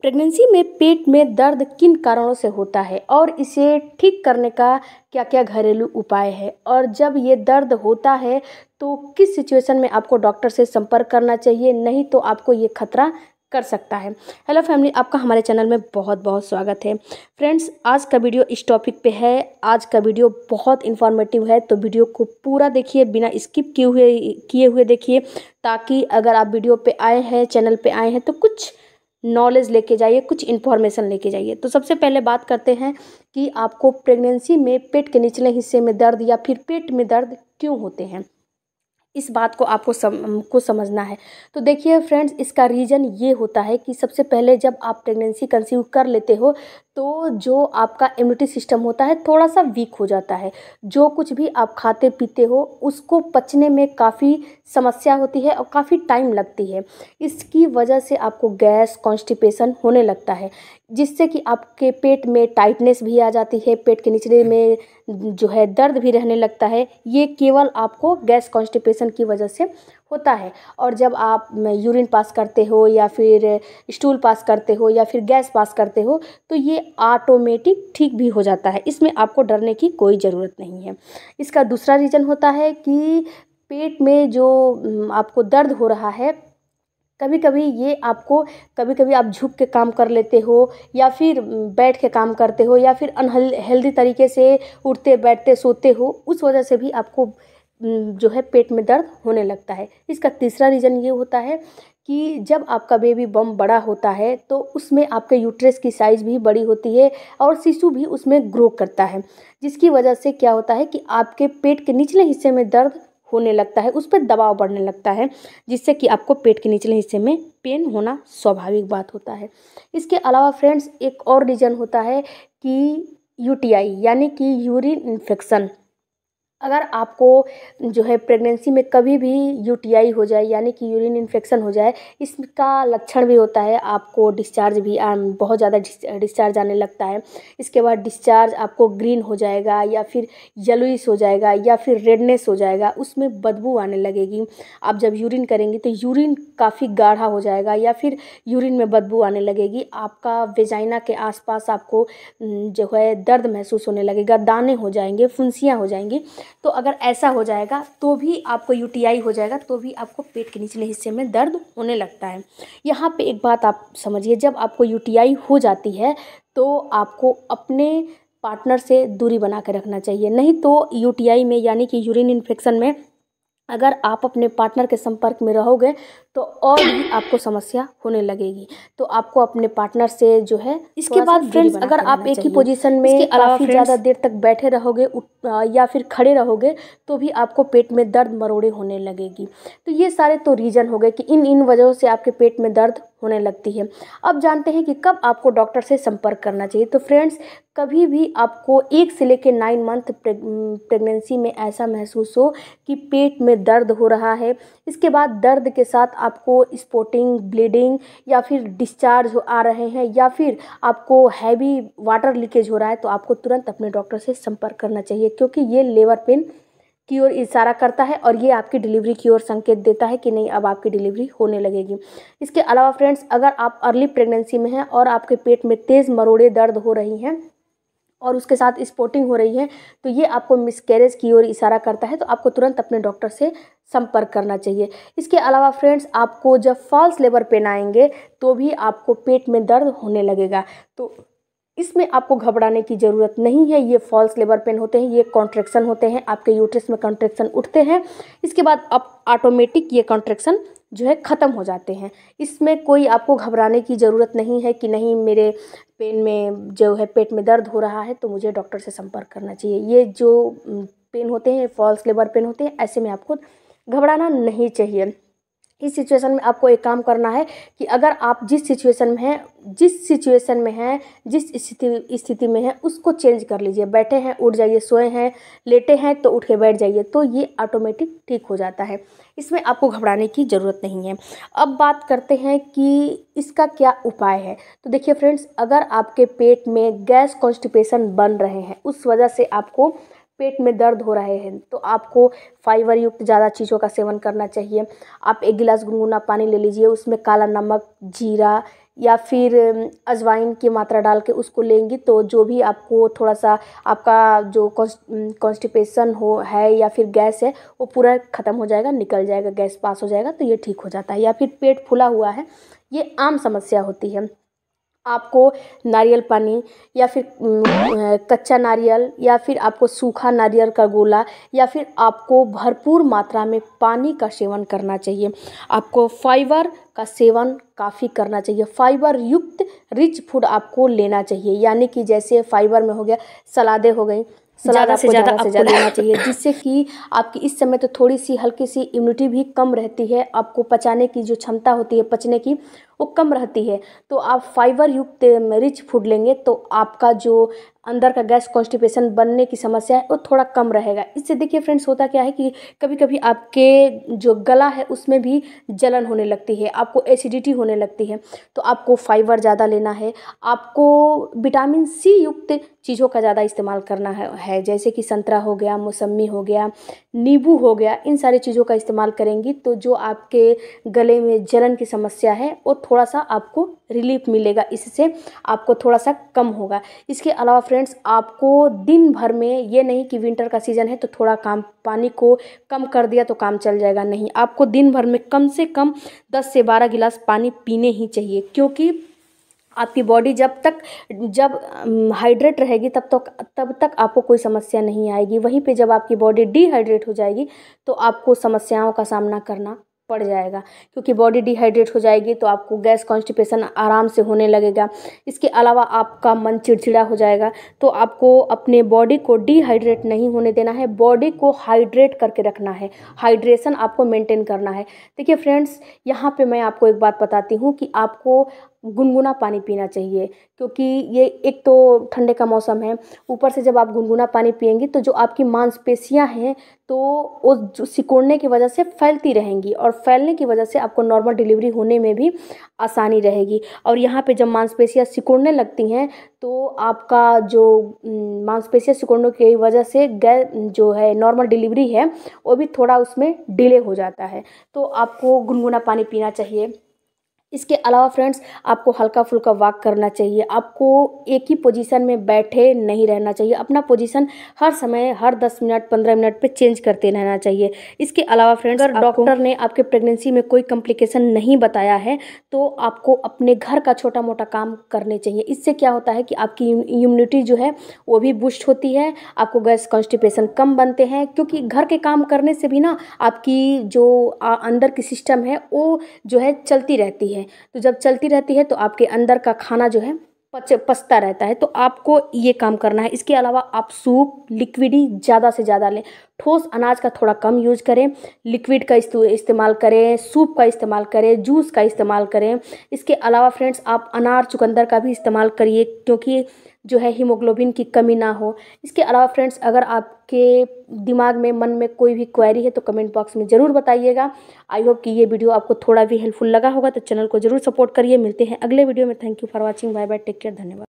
pregnancy में पेट में दर्द किन कारणों से होता है और इसे ठीक करने का क्या क्या घरेलू उपाय है और जब ये दर्द होता है तो किस सिचुएशन में आपको डॉक्टर से संपर्क करना चाहिए नहीं तो आपको ये खतरा कर सकता है हेलो फैमिली आपका हमारे चैनल में बहुत बहुत स्वागत है फ्रेंड्स आज का वीडियो इस टॉपिक पे है आज का वीडियो बहुत इन्फॉर्मेटिव है तो वीडियो को पूरा देखिए बिना स्किप किए हुए किए हुए देखिए ताकि अगर आप वीडियो पे आए हैं चैनल पे आए हैं तो कुछ नॉलेज लेके जाइए कुछ इन्फॉर्मेशन लेके जाइए तो सबसे पहले बात करते हैं कि आपको प्रेगनेंसी में पेट के निचले हिस्से में दर्द या फिर पेट में दर्द क्यों होते हैं इस बात को आपको सम को समझना है तो देखिए फ्रेंड्स इसका रीज़न ये होता है कि सबसे पहले जब आप प्रेगनेंसी कंसीव कर लेते हो तो जो आपका इम्यूनिटी सिस्टम होता है थोड़ा सा वीक हो जाता है जो कुछ भी आप खाते पीते हो उसको पचने में काफ़ी समस्या होती है और काफ़ी टाइम लगती है इसकी वजह से आपको गैस कॉन्स्टिपेशन होने लगता है जिससे कि आपके पेट में टाइटनेस भी आ जाती है पेट के निचले में जो है दर्द भी रहने लगता है ये केवल आपको गैस कॉन्स्टिपेशन की वजह से होता है और जब आप यूरिन पास करते हो या फिर स्टूल पास करते हो या फिर गैस पास करते हो तो ये ऑटोमेटिक ठीक भी हो जाता है इसमें आपको डरने की कोई ज़रूरत नहीं है इसका दूसरा रीज़न होता है कि पेट में जो आपको दर्द हो रहा है कभी कभी ये आपको कभी कभी आप झुक के काम कर लेते हो या फिर बैठ के काम करते हो या फिर अनहेल्दी तरीके से उठते बैठते सोते हो उस वजह से भी आपको जो है पेट में दर्द होने लगता है इसका तीसरा रीज़न ये होता है कि जब आपका बेबी बम बड़ा होता है तो उसमें आपके यूट्रस की साइज़ भी बड़ी होती है और शिशु भी उसमें ग्रो करता है जिसकी वजह से क्या होता है कि आपके पेट के निचले हिस्से में दर्द होने लगता है उस पर दबाव बढ़ने लगता है जिससे कि आपको पेट के निचले हिस्से में पेन होना स्वाभाविक बात होता है इसके अलावा फ्रेंड्स एक और रीज़न होता है कि यूटीआई यानी कि यूरिन इन्फेक्शन अगर आपको जो है प्रेगनेंसी में कभी भी यू टी आई हो जाए यानी कि यूरिन इन्फेक्शन हो जाए इसका लक्षण भी होता है आपको डिस्चार्ज भी बहुत ज़्यादा डिस्चार्ज आने लगता है इसके बाद डिस्चार्ज आपको ग्रीन हो जाएगा या फिर येलोइस हो जाएगा या फिर रेडनेस हो जाएगा उसमें बदबू आने लगेगी आप जब यूरिन करेंगी तो यूरिन काफ़ी गाढ़ा हो जाएगा या फिर यूरिन में बदबू आने लगेगी आपका वेजाइना के आसपास आपको जो है दर्द महसूस होने लगेगा दाने हो जाएंगे फुंसियाँ हो जाएंगी तो अगर ऐसा हो जाएगा तो भी आपको यूटीआई हो जाएगा तो भी आपको पेट के निचले हिस्से में दर्द होने लगता है यहाँ पे एक बात आप समझिए जब आपको यूटीआई हो जाती है तो आपको अपने पार्टनर से दूरी बना के रखना चाहिए नहीं तो यूटीआई में यानी कि यूरिन इन्फेक्शन में अगर आप अपने पार्टनर के संपर्क में रहोगे तो और भी आपको समस्या होने लगेगी तो आपको अपने पार्टनर से जो है इसके बाद फ्रेंड्स अगर आप एक ही पोजीशन में काफ़ी ज़्यादा देर तक बैठे रहोगे या फिर खड़े रहोगे तो भी आपको पेट में दर्द मरोड़े होने लगेगी तो ये सारे तो रीज़न हो गए कि इन इन वजहों से आपके पेट में दर्द होने लगती है अब जानते हैं कि कब आपको डॉक्टर से संपर्क करना चाहिए तो फ्रेंड्स कभी भी आपको एक से लेकर नाइन मंथ प्रेगनेंसी में ऐसा महसूस हो कि पेट में दर्द हो रहा है इसके बाद दर्द के साथ आपको स्पोटिंग ब्लीडिंग या फिर डिस्चार्ज आ रहे हैं या फिर आपको हैवी वाटर लीकेज हो रहा है तो आपको तुरंत अपने डॉक्टर से संपर्क करना चाहिए क्योंकि ये लेवर पेन की ओर इशारा करता है और ये आपकी डिलीवरी की ओर संकेत देता है कि नहीं अब आपकी डिलीवरी होने लगेगी इसके अलावा फ्रेंड्स अगर आप अर्ली प्रेगनेंसी में हैं और आपके पेट में तेज़ मरोड़े दर्द हो रही हैं और उसके साथ स्पोटिंग हो रही है तो ये आपको मिसकैरेज की ओर इशारा करता है तो आपको तुरंत अपने डॉक्टर से संपर्क करना चाहिए इसके अलावा फ्रेंड्स आपको जब फॉल्स लेबर पेन आएंगे तो भी आपको पेट में दर्द होने लगेगा तो इसमें आपको घबराने की ज़रूरत नहीं है ये फॉल्स लेबर पेन होते हैं ये कॉन्ट्रेक्शन होते हैं आपके यूट्रस में कॉन्ट्रेक्शन उठते हैं इसके बाद आप ऑटोमेटिक ये कॉन्ट्रेक्शन जो है ख़त्म हो जाते हैं इसमें कोई आपको घबराने की ज़रूरत नहीं है कि नहीं मेरे पेन में जो है पेट में दर्द हो रहा है तो मुझे डॉक्टर से संपर्क करना चाहिए ये जो पेन होते हैं फॉल्स लेबर पेन होते हैं ऐसे में आपको घबराना नहीं चाहिए इस सिचुएशन में आपको एक काम करना है कि अगर आप जिस सिचुएशन में हैं जिस सिचुएशन में हैं जिस स्थिति स्थिति में हैं उसको चेंज कर लीजिए बैठे हैं उठ जाइए सोए हैं लेटे हैं तो उठ के बैठ जाइए तो ये ऑटोमेटिक ठीक हो जाता है इसमें आपको घबराने की ज़रूरत नहीं है अब बात करते हैं कि इसका क्या उपाय है तो देखिए फ्रेंड्स अगर आपके पेट में गैस कॉन्स्टिपेशन बन रहे हैं उस वजह से आपको पेट में दर्द हो रहे हैं तो आपको फाइबर युक्त ज़्यादा चीज़ों का सेवन करना चाहिए आप एक गिलास गुनगुना पानी ले लीजिए उसमें काला नमक जीरा या फिर अजवाइन की मात्रा डाल के उसको लेंगी तो जो भी आपको थोड़ा सा आपका जो कॉन्स्टिपेशन हो है या फिर गैस है वो पूरा ख़त्म हो जाएगा निकल जाएगा गैस पास हो जाएगा तो ये ठीक हो जाता है या फिर पेट फूला हुआ है ये आम समस्या होती है आपको नारियल पानी या फिर कच्चा नारियल या फिर आपको सूखा नारियल का गोला या फिर आपको भरपूर मात्रा में पानी का सेवन करना चाहिए आपको फाइबर का सेवन काफ़ी करना चाहिए फाइबर युक्त रिच फूड आपको लेना चाहिए यानी कि जैसे फाइबर में हो गया सलादे हो गई सलाद से ज़्यादा से ज़्यादा लेना चाहिए जिससे कि आपकी इस समय तो थोड़ी सी हल्की सी इम्यूनिटी भी कम रहती है आपको पचाने की जो क्षमता होती है पचने की वो कम रहती है तो आप फाइबर युक्त रिच फूड लेंगे तो आपका जो अंदर का गैस कॉन्स्टिपेशन बनने की समस्या है वो थोड़ा कम रहेगा इससे देखिए फ्रेंड्स होता क्या है कि कभी कभी आपके जो गला है उसमें भी जलन होने लगती है आपको एसिडिटी होने लगती है तो आपको फाइबर ज़्यादा लेना है आपको विटामिन सी युक्त चीज़ों का ज़्यादा इस्तेमाल करना है, है जैसे कि संतरा हो गया मौसमी हो गया नींबू हो गया इन सारी चीज़ों का इस्तेमाल करेंगी तो जो आपके गले में जलन की समस्या है वो थोड़ा सा आपको रिलीफ मिलेगा इससे आपको थोड़ा सा कम होगा इसके अलावा फ्रेंड्स आपको दिन भर में ये नहीं कि विंटर का सीज़न है तो थोड़ा काम पानी को कम कर दिया तो काम चल जाएगा नहीं आपको दिन भर में कम से कम दस से बारह गिलास पानी पीने ही चाहिए क्योंकि आपकी बॉडी जब तक जब हाइड्रेट रहेगी तब तक तो, तब तक आपको कोई समस्या नहीं आएगी वहीं पे जब आपकी बॉडी डिहाइड्रेट हो जाएगी तो आपको समस्याओं का सामना करना पड़ जाएगा क्योंकि बॉडी डिहाइड्रेट हो जाएगी तो आपको गैस कॉन्स्टिपेशन आराम से होने लगेगा इसके अलावा आपका मन चिड़चिड़ा हो जाएगा तो आपको अपने बॉडी को डिहाइड्रेट नहीं होने देना है बॉडी को हाइड्रेट करके रखना है हाइड्रेशन आपको मेंटेन करना है देखिए फ्रेंड्स यहाँ पे मैं आपको एक बात बताती हूँ कि आपको गुनगुना पानी पीना चाहिए क्योंकि ये एक तो ठंडे का मौसम है ऊपर से जब आप गुनगुना पानी पियेंगी तो जो आपकी मांसपेशियाँ हैं तो वो सिकुड़ने की वजह से फैलती रहेंगी और फैलने की वजह से आपको नॉर्मल डिलीवरी होने में भी आसानी रहेगी और यहाँ पे जब मांसपेशियाँ सिकुड़ने लगती हैं तो आपका जो मांसपेशियाँ सिकुड़ने की वजह से गैर जो है नॉर्मल डिलीवरी है वो भी थोड़ा उसमें डिले हो जाता है तो आपको गुनगुना पानी पीना चाहिए इसके अलावा फ्रेंड्स आपको हल्का फुल्का वॉक करना चाहिए आपको एक ही पोजीशन में बैठे नहीं रहना चाहिए अपना पोजीशन हर समय हर दस मिनट पंद्रह मिनट पे चेंज करते रहना चाहिए इसके अलावा फ्रेंड्स अगर डॉक्टर ने आपके प्रेगनेंसी में कोई कॉम्प्लिकेशन नहीं बताया है तो आपको अपने घर का छोटा मोटा काम करने चाहिए इससे क्या होता है कि आपकी इम्यूनिटी जो है वो भी बूस्ट होती है आपको गैस कॉन्स्टिपेशन कम बनते हैं क्योंकि घर के काम करने से भी ना आपकी जो अंदर की सिस्टम है वो जो है चलती रहती है है तो जब चलती रहती है तो आपके अंदर का खाना जो है पच पचता रहता है तो आपको ये काम करना है इसके अलावा आप सूप लिक्विडी ज़्यादा से ज़्यादा लें ठोस अनाज का थोड़ा कम यूज करें लिक्विड का इस्तेमाल करें सूप का इस्तेमाल करें जूस का इस्तेमाल करें इसके अलावा फ्रेंड्स आप अनार चुकंदर का भी इस्तेमाल करिए क्योंकि जो है हीमोग्लोबिन की कमी ना हो इसके अलावा फ्रेंड्स अगर आपके दिमाग में मन में कोई भी क्वेरी है तो कमेंट बॉक्स में ज़रूर बताइएगा आई होप कि ये वीडियो आपको थोड़ा भी हेल्पफुल लगा होगा तो चैनल को ज़रूर सपोर्ट करिए मिलते हैं अगले वीडियो में thank you for watching bye bye take care धन्यवाद